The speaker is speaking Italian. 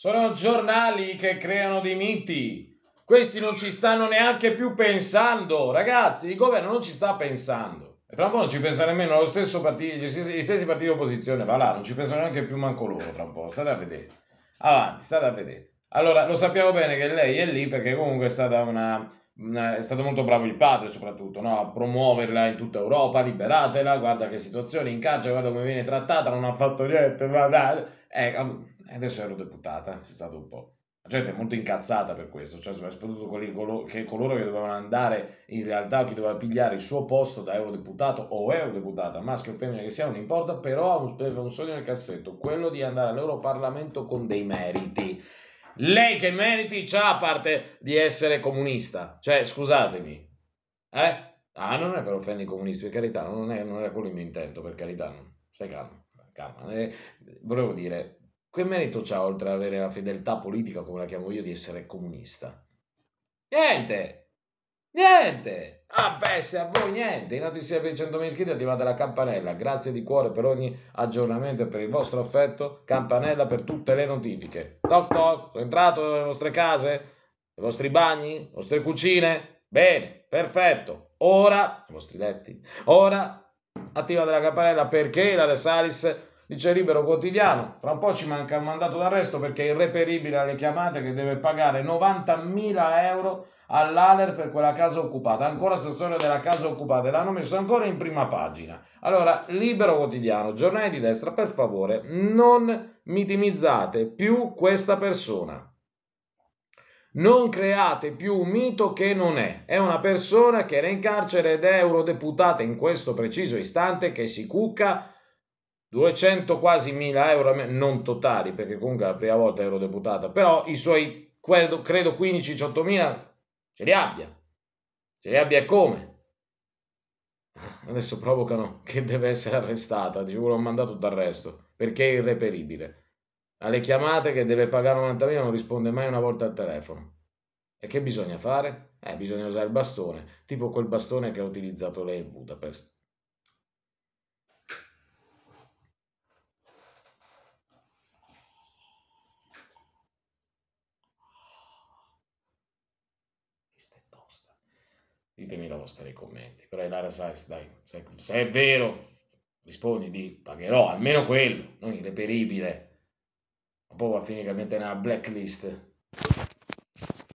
Sono giornali che creano dei miti. Questi non ci stanno neanche più pensando. Ragazzi, il governo non ci sta pensando. E tra un po' non ci pensa nemmeno lo stesso partito, gli stessi, gli stessi partiti di opposizione. Va là, non ci pensano neanche più manco loro tra un po'. State a vedere. Avanti, state a vedere. Allora, lo sappiamo bene che lei è lì perché comunque è stata una Mm, eh, è stato molto bravo il padre soprattutto no? a promuoverla in tutta Europa, liberatela, guarda che situazione in carcere, guarda come viene trattata, non ha fatto niente, ma dai. Eh, adesso ero deputata, c'è stato un po'. La gente è molto incazzata per questo, cioè soprattutto quelli, che coloro che dovevano andare in realtà, chi doveva pigliare il suo posto da eurodeputato o eurodeputata, maschio o femmina che sia, non importa, però ha un, un sogno nel cassetto, quello di andare all'Europarlamento con dei meriti lei che meriti c'ha a parte di essere comunista. Cioè, scusatemi. Eh? Ah, non è per offendere i comunisti, per carità, non, è, non era quello il mio intento, per carità. Stai calmo, calma. Eh, volevo dire, che merito c'ha oltre ad avere la fedeltà politica, come la chiamo io, di essere comunista? Niente! Niente! Ah, beh, se a voi niente! In notizie per i 100.000 iscritti attivate la campanella. Grazie di cuore per ogni aggiornamento e per il vostro affetto. Campanella per tutte le notifiche. Toc toc, sono entrato nelle vostre case, nei vostri bagni, nelle vostre cucine. Bene, perfetto. Ora, i vostri letti, ora attivate la campanella perché la Resalis Dice Libero Quotidiano, tra un po' ci manca un mandato d'arresto perché è irreperibile alle chiamate che deve pagare 90.000 euro all'Aler per quella casa occupata. Ancora storia della casa occupata e l'hanno messo ancora in prima pagina. Allora, Libero Quotidiano, giornali di destra, per favore, non mitimizzate più questa persona. Non create più un mito che non è. È una persona che era in carcere ed è eurodeputata in questo preciso istante che si cucca 200 quasi mila euro, non totali, perché comunque è la prima volta ero deputata, però i suoi, credo, 15-18 mila ce li abbia. Ce li abbia come? Adesso provocano che deve essere arrestata, ci vuole un mandato d'arresto, perché è irreperibile. Alle chiamate che deve pagare 90.000 non risponde mai una volta al telefono. E che bisogna fare? Eh, bisogna usare il bastone, tipo quel bastone che ha utilizzato lei in Budapest. ditemi la vostra nei commenti. Però Ilaria Saez, dai, se è vero, rispondi di pagherò, almeno quello, non irreperibile. Ma poi va a finire che mette nella blacklist.